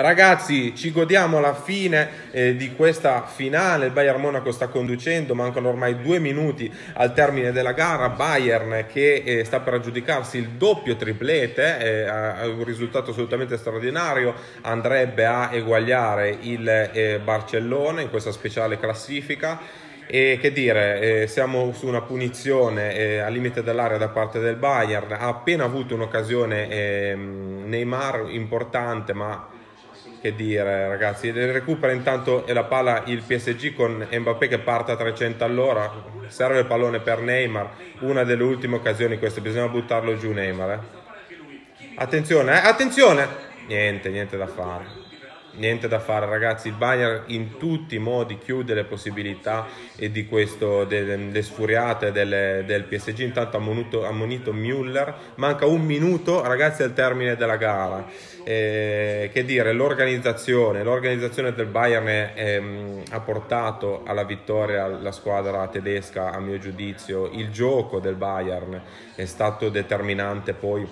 Ragazzi, ci godiamo la fine eh, di questa finale. Il Bayern Monaco sta conducendo, mancano ormai due minuti al termine della gara. Bayern che eh, sta per aggiudicarsi il doppio triplete, eh, un risultato assolutamente straordinario. Andrebbe a eguagliare il eh, Barcellona in questa speciale classifica. E che dire, eh, siamo su una punizione eh, al limite dell'area da parte del Bayern, ha appena avuto un'occasione eh, Neymar importante ma che dire ragazzi recupera intanto la palla il PSG con Mbappé che parte a 300 all'ora serve il pallone per Neymar una delle ultime occasioni questa bisogna buttarlo giù Neymar eh. attenzione eh? attenzione niente niente da fare niente da fare ragazzi il Bayern in tutti i modi chiude le possibilità di questo delle, sfuriate delle, del PSG intanto ha munito, ha Müller manca un minuto ragazzi al termine della gara eh, che dire l'organizzazione l'organizzazione del Bayern è, è, ehm, ha portato alla vittoria la squadra tedesca a mio giudizio il gioco del Bayern è stato determinante poi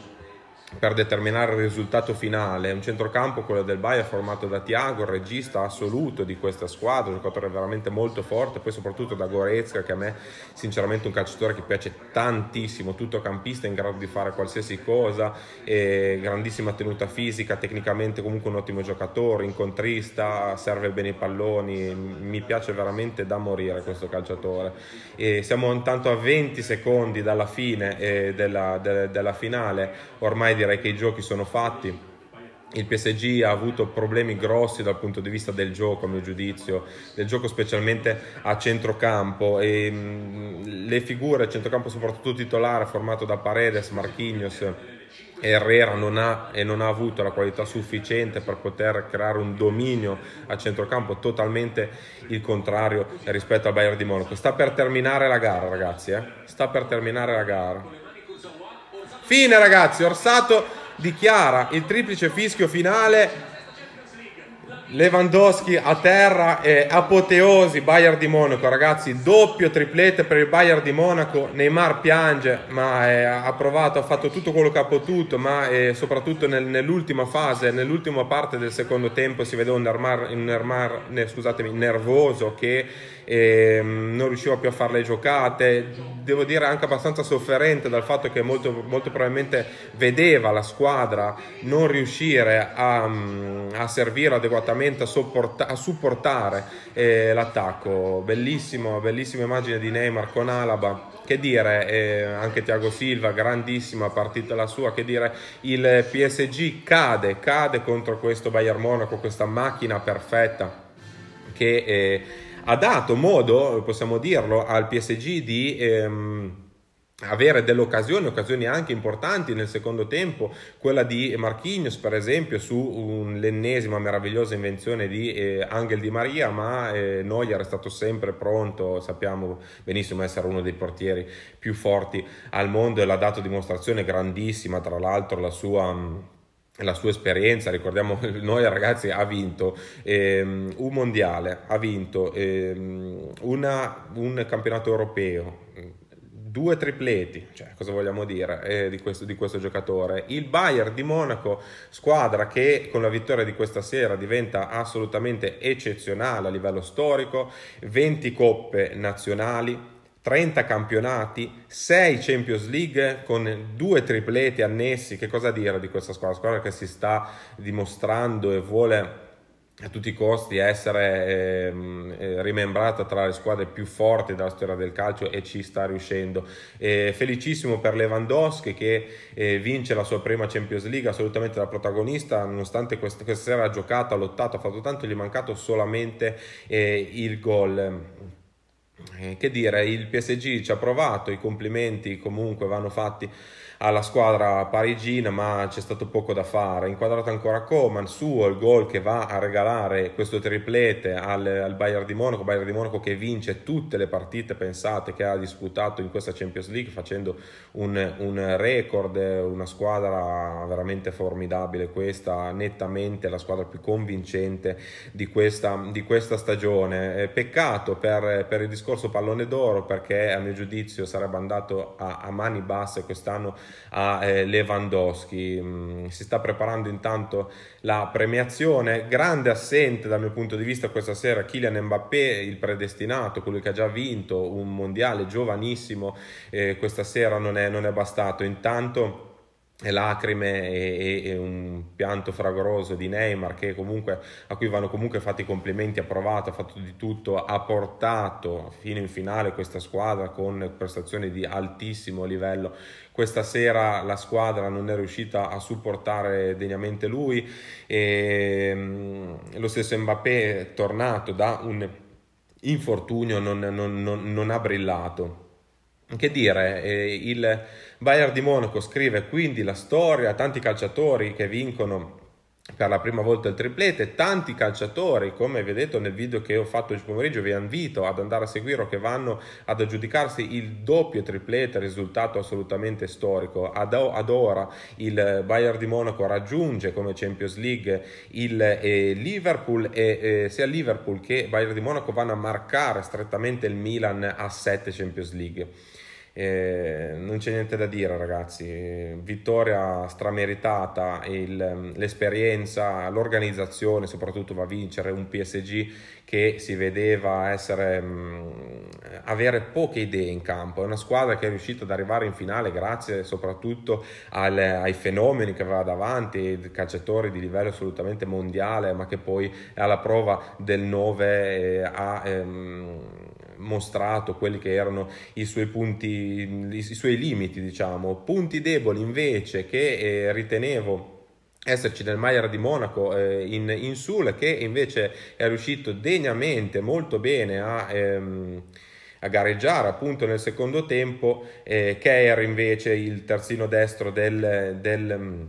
per determinare il risultato finale. Un centrocampo, quello del Bayern, formato da Tiago, il regista assoluto di questa squadra, un giocatore veramente molto forte, poi soprattutto da Gorezka, che a me sinceramente è un calciatore che piace tantissimo, tutto campista, in grado di fare qualsiasi cosa, grandissima tenuta fisica, tecnicamente comunque un ottimo giocatore, incontrista, serve bene i palloni, mi piace veramente da morire questo calciatore. E siamo intanto a 20 secondi dalla fine eh, della, della, della finale, ormai direi che i giochi sono fatti il PSG ha avuto problemi grossi dal punto di vista del gioco, a mio giudizio, del gioco specialmente a centrocampo e mm, le figure a centrocampo soprattutto titolare formato da Paredes, Marquinhos Herrera non ha e non ha avuto la qualità sufficiente per poter creare un dominio a centrocampo totalmente il contrario rispetto al Bayern di Monaco. Sta per terminare la gara, ragazzi, eh? Sta per terminare la gara. Fine ragazzi, Orsato dichiara il triplice fischio finale. Lewandowski a terra e apoteosi Bayern di Monaco, ragazzi, doppio triplete per il Bayern di Monaco. Neymar piange, ma è, ha provato, ha fatto tutto quello che ha potuto, ma è, eh, soprattutto nel, nell'ultima fase, nell'ultima parte del secondo tempo si vede un Neymar, un nervoso che Ehm, non riusciva più a fare le giocate, devo dire anche abbastanza sofferente dal fatto che molto, molto probabilmente vedeva la squadra non riuscire a, mm, a servire adeguatamente, a, sopporta, a supportare eh, l'attacco. Bellissimo, bellissima immagine di Neymar con Alaba. Che dire, eh, anche Tiago Silva, grandissima partita la sua, che dire, il PSG cade, cade contro questo Bayern Monaco, questa macchina perfetta che... Eh, ha dato modo, possiamo dirlo, al PSG di... Ehm, avere delle occasioni, occasioni anche importanti nel secondo tempo, quella di Marquinhos per esempio su l'ennesima meravigliosa invenzione di eh, Angel Di Maria, ma eh, Neuer è stato sempre pronto, sappiamo benissimo essere uno dei portieri più forti al mondo e l'ha dato dimostrazione grandissima, tra l'altro la sua la sua esperienza, ricordiamo noi ragazzi, ha vinto ehm, un mondiale, ha vinto ehm, una, un campionato europeo, due tripleti, cioè, cosa vogliamo dire eh, di, questo, di, questo, giocatore? Il Bayern di Monaco, squadra che con la vittoria di questa sera diventa assolutamente eccezionale a livello storico, 20 coppe nazionali, 30 campionati, 6 Champions League con due tripleti annessi. Che cosa dire di questa squadra? Squadra che si sta dimostrando e vuole a tutti i costi essere ehm, eh, rimembrata tra le squadre più forti della storia del calcio e ci sta riuscendo. Eh, felicissimo per Lewandowski che eh, vince la sua prima Champions League, assolutamente la protagonista, nonostante quest- questa sera ha giocato, ha lottato, ha fatto tanto, gli è mancato solamente eh, il gol. Eh, che dire, il PSG ci ha provato, i complimenti comunque vanno fatti alla squadra parigina, ma c'è stato poco da fare. Inquadrato ancora Coman, suo il gol che va a regalare questo triplete al, al Bayern di Monaco, Bayern di Monaco che vince tutte le partite pensate che ha disputato in questa Champions League facendo un, un record, una squadra veramente formidabile questa, nettamente la squadra più convincente di questa, di questa stagione. Eh, peccato per, per, il discorso pallone d'oro perché a mio giudizio sarebbe andato a, a mani basse quest'anno a eh, Lewandowski. Mm, si sta preparando intanto la premiazione. Grande assente dal mio punto di vista questa sera Kylian Mbappé, il predestinato, quello che ha già vinto un mondiale giovanissimo, eh, questa sera non è, non è bastato. Intanto lacrime e, e, un pianto fragoroso di Neymar comunque, a cui vanno comunque fatti i complimenti, ha provato, ha fatto di tutto, ha portato fino in finale questa squadra con prestazioni di altissimo livello. Questa sera la squadra non è riuscita a supportare degnamente lui e mm, lo stesso Mbappé è tornato da un infortunio, non, non, non, non ha brillato che dire, eh, il Bayern di Monaco scrive quindi la storia, tanti calciatori che vincono per la prima volta il triplete, tanti calciatori, come vi ho detto nel video che ho fatto oggi pomeriggio, vi invito ad andare a seguire o che vanno ad aggiudicarsi il doppio triplete, risultato assolutamente storico. Ad, ad ora il Bayern di Monaco raggiunge come Champions League il eh, Liverpool e eh, sia Liverpool che Bayern di Monaco vanno a marcare strettamente il Milan a 7 Champions League. Eh, non c'è niente da dire ragazzi, vittoria strameritata, il, l'esperienza, l'organizzazione soprattutto va a vincere un PSG che si vedeva essere, mh, avere poche idee in campo, è una squadra che è riuscita ad arrivare in finale grazie soprattutto al, ai fenomeni che aveva davanti, calciatori di livello assolutamente mondiale ma che poi alla prova del 9 eh, ha... Ehm, mostrato quelli che erano i suoi punti, i suoi limiti, diciamo. Punti deboli invece che eh, ritenevo esserci nel Maier di Monaco eh, in, in Sul che invece è riuscito degnamente molto bene a, ehm, a gareggiare appunto nel secondo tempo eh, Keir invece il terzino destro del, del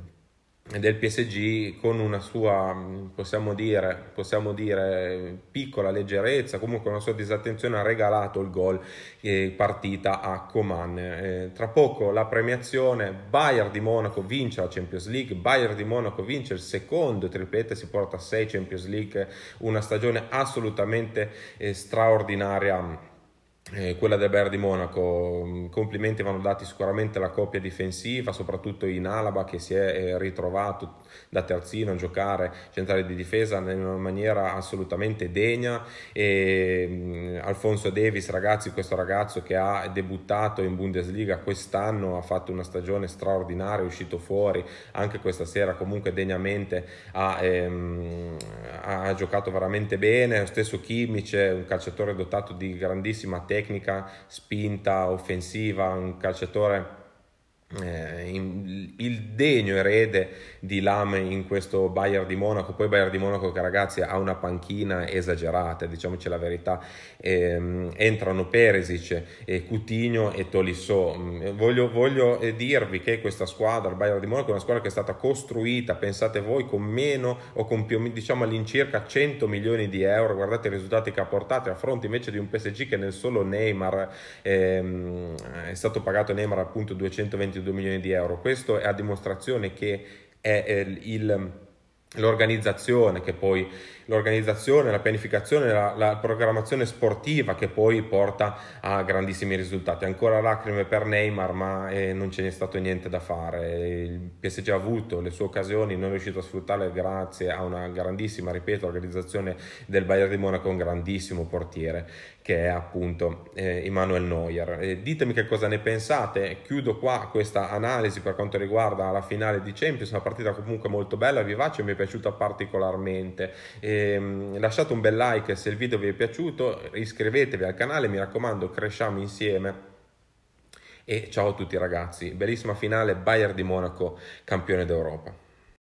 del PSG con una sua, possiamo dire, possiamo dire, piccola leggerezza, comunque una sua disattenzione ha regalato il gol eh, partita a Coman. Eh, tra poco la premiazione, Bayern di Monaco vince la Champions League, Bayern di Monaco vince il secondo triplete, si porta a 6 Champions League, una stagione assolutamente eh, straordinaria eh, quella del Bayern di Monaco, mm, complimenti vanno dati sicuramente alla coppia difensiva, soprattutto in Alaba che si è eh, ritrovato da terzino a giocare centrale di difesa in una maniera assolutamente degna e mh, mm, Alfonso Davis, ragazzi, questo ragazzo che ha debuttato in Bundesliga quest'anno, ha fatto una stagione straordinaria, è uscito fuori anche questa sera comunque degnamente, ha, ehm, ha giocato veramente bene, lo stesso Kimmich, un calciatore dotato di grandissima tecnica tecnica, spinta, offensiva, un calciatore eh, in, il degno erede di Lame in questo Bayern di Monaco, poi Bayern di Monaco che ragazzi ha una panchina esagerata, diciamoci la verità, eh, entrano Peresic, eh, Coutinho e Tolisso. Mm, voglio, voglio eh, dirvi che questa squadra, il Bayern di Monaco, è una squadra che è stata costruita, pensate voi, con meno o con più, diciamo all'incirca 100 milioni di euro, guardate i risultati che ha portato a fronte invece di un PSG che nel solo Neymar ehm, è stato pagato Neymar appunto 222 solamente 2 milioni di euro. Questo è a dimostrazione che è, è eh, il, l'organizzazione che poi l'organizzazione, la pianificazione, la, la, programmazione sportiva che poi porta a grandissimi risultati. Ancora lacrime per Neymar, ma eh, non ce n'è stato niente da fare. Il PSG ha avuto le sue occasioni, non è riuscito a sfruttarle grazie a una grandissima, ripeto, organizzazione del Bayern di Monaco, un grandissimo portiere che è appunto eh, Emanuel Neuer. Eh, ditemi che cosa ne pensate, chiudo qua questa analisi per quanto riguarda la finale di Champions, una partita comunque molto bella, vivace, mi è piaciuta particolarmente. Eh, lasciate un bel like se il video vi è piaciuto, iscrivetevi al canale, mi raccomando, cresciamo insieme. E ciao a tutti ragazzi, bellissima finale Bayern di Monaco, campione d'Europa.